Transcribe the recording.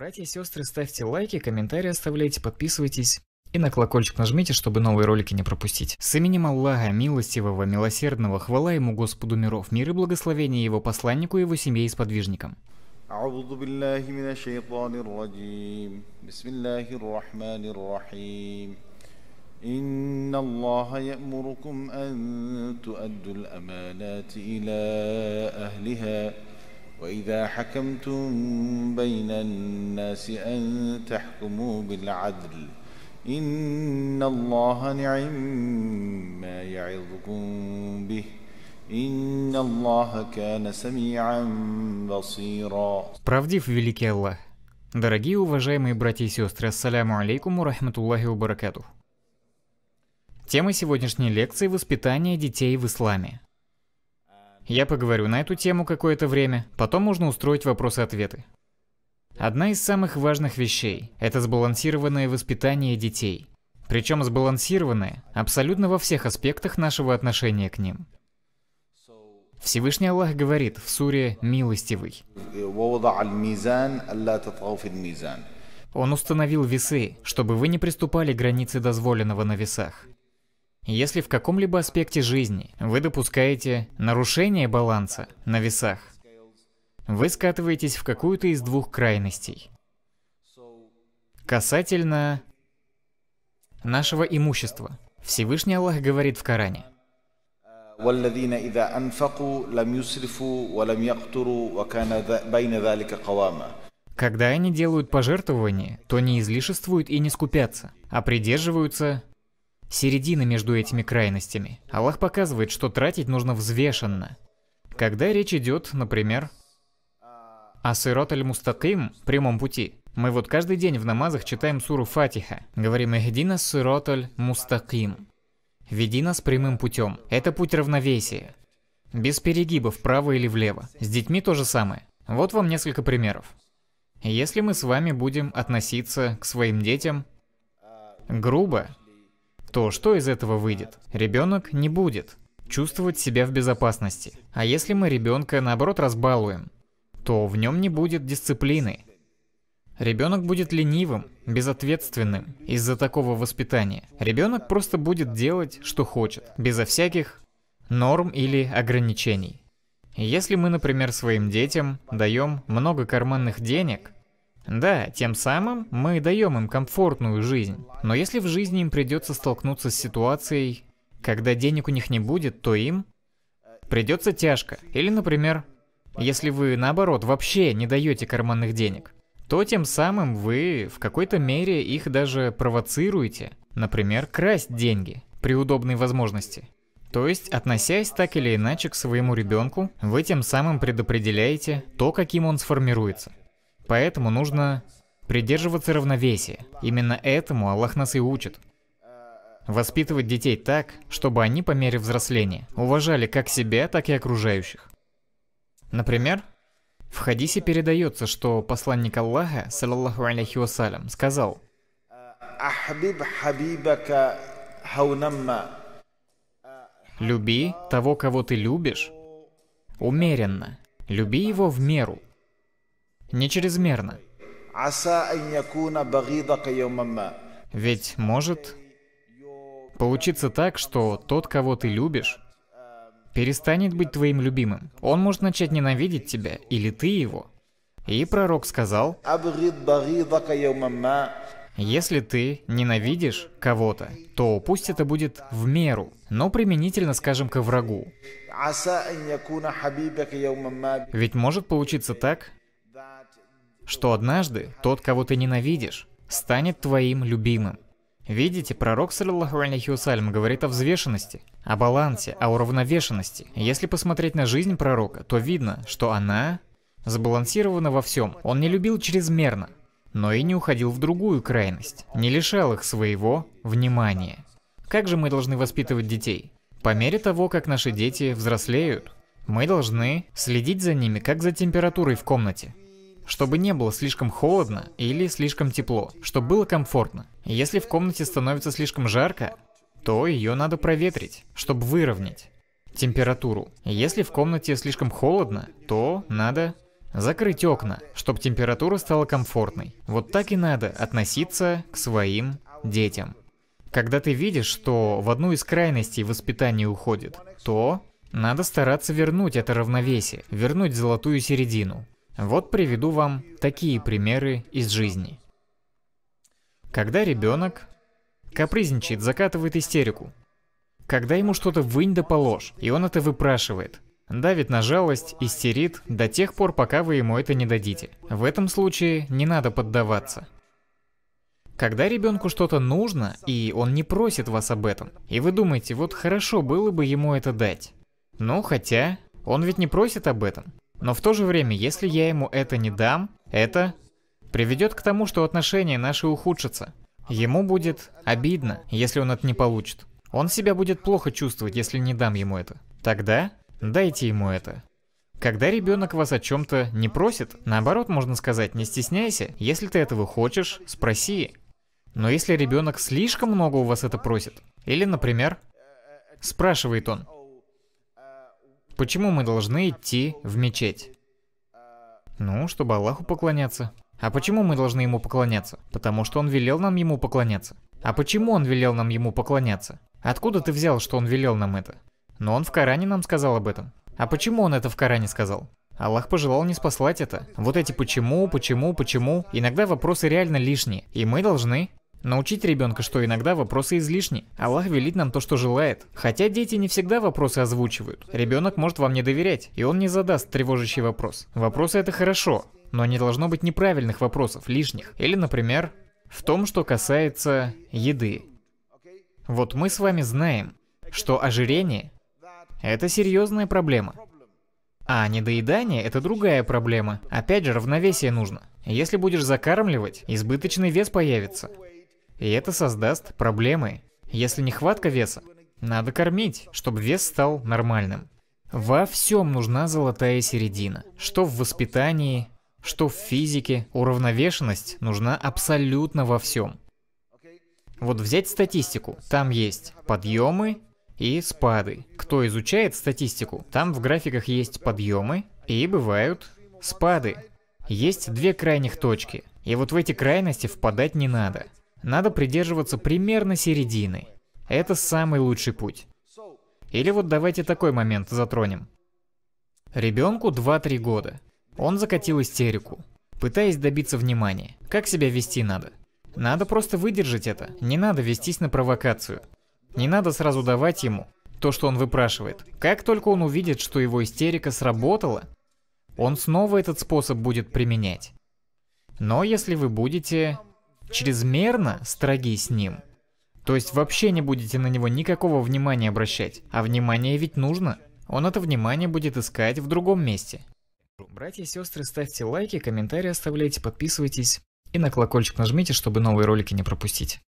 Братья и сестры, ставьте лайки, комментарии оставляйте, подписывайтесь. И на колокольчик нажмите, чтобы новые ролики не пропустить. С именем Аллаха, милостивого, милосердного, хвала ему Господу миров, мир и благословение его посланнику, его семье и сподвижникам. إن الله يأمركم أن تؤدوا الأمانات إلى أهلها وإذا حكمتم بين الناس أن تحكموا بالعدل إن الله نعم ما يعظكم به إن الله كان سميعا بصيرا Правдив великий Аллах. Дорогие уважаемые братья и сестры, ассаляму алейкум рахматуллахи убаракату. Тема сегодняшней лекции – воспитание детей в исламе. Я поговорю на эту тему какое-то время, потом можно устроить вопросы-ответы. Одна из самых важных вещей – это сбалансированное воспитание детей. Причем сбалансированное абсолютно во всех аспектах нашего отношения к ним. Всевышний Аллах говорит в суре «Милостивый». Он установил весы, чтобы вы не приступали к границе дозволенного на весах. Если в каком-либо аспекте жизни вы допускаете нарушение баланса на весах, вы скатываетесь в какую-то из двух крайностей. Касательно нашего имущества. Всевышний Аллах говорит в Коране. Когда они делают пожертвования, то не излишествуют и не скупятся, а придерживаются середины между этими крайностями. Аллах показывает, что тратить нужно взвешенно. Когда речь идет, например, о сирот аль-мустаким, прямом пути, мы вот каждый день в намазах читаем суру Фатиха. Говорим «Эхди нас сирот аль-мустаким». «Веди нас прямым путем». Это путь равновесия. Без перегибов вправо или влево. С детьми то же самое. Вот вам несколько примеров. Если мы с вами будем относиться к своим детям грубо, то что из этого выйдет? Ребенок не будет чувствовать себя в безопасности. А если мы ребенка наоборот разбалуем, то в нем не будет дисциплины. Ребенок будет ленивым, безответственным из-за такого воспитания. Ребенок просто будет делать, что хочет, безо всяких норм или ограничений. Если мы, например, своим детям даем много карманных денег, да, тем самым мы даем им комфортную жизнь. Но если в жизни им придется столкнуться с ситуацией, когда денег у них не будет, то им придется тяжко. Или, например, если вы, наоборот, вообще не даете карманных денег, то тем самым вы в какой-то мере их даже провоцируете. Например, красть деньги при удобной возможности. То есть, относясь так или иначе к своему ребенку, вы тем самым предопределяете то, каким он сформируется. Поэтому нужно придерживаться равновесия. Именно этому Аллах нас и учит. Воспитывать детей так, чтобы они по мере взросления уважали как себя, так и окружающих. Например, в хадисе передается, что посланник Аллаха, саллаллаху алейхи вассалям, сказал «Люби того, кого ты любишь, умеренно, люби его в меру, не чрезмерно. Ведь может получиться так, что тот, кого ты любишь, перестанет быть твоим любимым. Он может начать ненавидеть тебя, или ты его. И пророк сказал, если ты ненавидишь кого-то, то пусть это будет в меру, но применительно, скажем, к врагу. Ведь может получиться так, что однажды тот, кого ты ненавидишь, станет твоим любимым. Видите, пророк, саллиллаху алейхи вассалям, говорит о взвешенности, о балансе, о уравновешенности. Если посмотреть на жизнь пророка, то видно, что она сбалансирована во всем. Он не любил чрезмерно, но и не уходил в другую крайность, не лишал их своего внимания. Как же мы должны воспитывать детей? По мере того, как наши дети взрослеют, мы должны следить за ними, как за температурой в комнате чтобы не было слишком холодно или слишком тепло, чтобы было комфортно. Если в комнате становится слишком жарко, то ее надо проветрить, чтобы выровнять температуру. Если в комнате слишком холодно, то надо закрыть окна, чтобы температура стала комфортной. Вот так и надо относиться к своим детям. Когда ты видишь, что в одну из крайностей воспитание уходит, то надо стараться вернуть это равновесие, вернуть золотую середину. Вот приведу вам такие примеры из жизни. Когда ребенок капризничает, закатывает истерику. Когда ему что-то вынь да положь, и он это выпрашивает. Давит на жалость, истерит до тех пор, пока вы ему это не дадите. В этом случае не надо поддаваться. Когда ребенку что-то нужно, и он не просит вас об этом, и вы думаете, вот хорошо было бы ему это дать. Ну, хотя, он ведь не просит об этом. Но в то же время, если я ему это не дам, это приведет к тому, что отношения наши ухудшатся. Ему будет обидно, если он это не получит. Он себя будет плохо чувствовать, если не дам ему это. Тогда дайте ему это. Когда ребенок вас о чем-то не просит, наоборот можно сказать, не стесняйся, если ты этого хочешь, спроси. Но если ребенок слишком много у вас это просит, или, например, спрашивает он, Почему мы должны идти в мечеть? Ну, чтобы Аллаху поклоняться. А почему мы должны ему поклоняться? Потому что он велел нам ему поклоняться. А почему он велел нам ему поклоняться? Откуда ты взял, что он велел нам это? Но он в Коране нам сказал об этом. А почему он это в Коране сказал? Аллах пожелал не спаслать это. Вот эти почему, почему, почему. Иногда вопросы реально лишние. И мы должны Научить ребенка, что иногда вопросы излишни. Аллах велит нам то, что желает. Хотя дети не всегда вопросы озвучивают. Ребенок может вам не доверять, и он не задаст тревожащий вопрос. Вопросы это хорошо, но не должно быть неправильных вопросов, лишних. Или, например, в том, что касается еды. Вот мы с вами знаем, что ожирение – это серьезная проблема. А недоедание – это другая проблема. Опять же, равновесие нужно. Если будешь закармливать, избыточный вес появится. И это создаст проблемы. Если нехватка веса, надо кормить, чтобы вес стал нормальным. Во всем нужна золотая середина. Что в воспитании, что в физике. Уравновешенность нужна абсолютно во всем. Вот взять статистику. Там есть подъемы и спады. Кто изучает статистику, там в графиках есть подъемы и бывают спады. Есть две крайних точки. И вот в эти крайности впадать не надо надо придерживаться примерно середины. Это самый лучший путь. Или вот давайте такой момент затронем. Ребенку 2-3 года. Он закатил истерику, пытаясь добиться внимания. Как себя вести надо? Надо просто выдержать это, не надо вестись на провокацию. Не надо сразу давать ему то, что он выпрашивает. Как только он увидит, что его истерика сработала, он снова этот способ будет применять. Но если вы будете чрезмерно строги с ним, то есть вообще не будете на него никакого внимания обращать, а внимание ведь нужно. Он это внимание будет искать в другом месте. Братья и сестры, ставьте лайки, комментарии оставляйте, подписывайтесь и на колокольчик нажмите, чтобы новые ролики не пропустить.